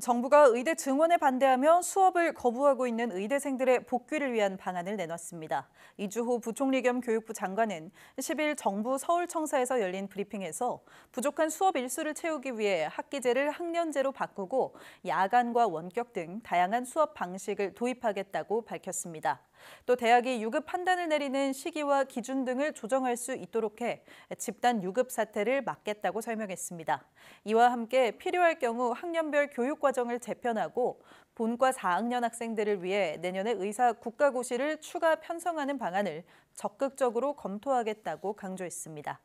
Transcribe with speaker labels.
Speaker 1: 정부가 의대 증원에 반대하며 수업을 거부하고 있는 의대생들의 복귀를 위한 방안을 내놨습니다. 이주호 부총리 겸 교육부 장관은 10일 정부 서울청사에서 열린 브리핑에서 부족한 수업 일수를 채우기 위해 학기제를 학년제로 바꾸고 야간과 원격 등 다양한 수업 방식을 도입하겠다고 밝혔습니다. 또 대학이 유급 판단을 내리는 시기와 기준 등을 조정할 수 있도록 해 집단 유급 사태를 막겠다고 설명했습니다. 이와 함께 필요할 경우 학년별 교육 과정을 재편하고 본과 4학년 학생들을 위해 내년에 의사 국가고시를 추가 편성하는 방안을 적극적으로 검토하겠다고 강조했습니다.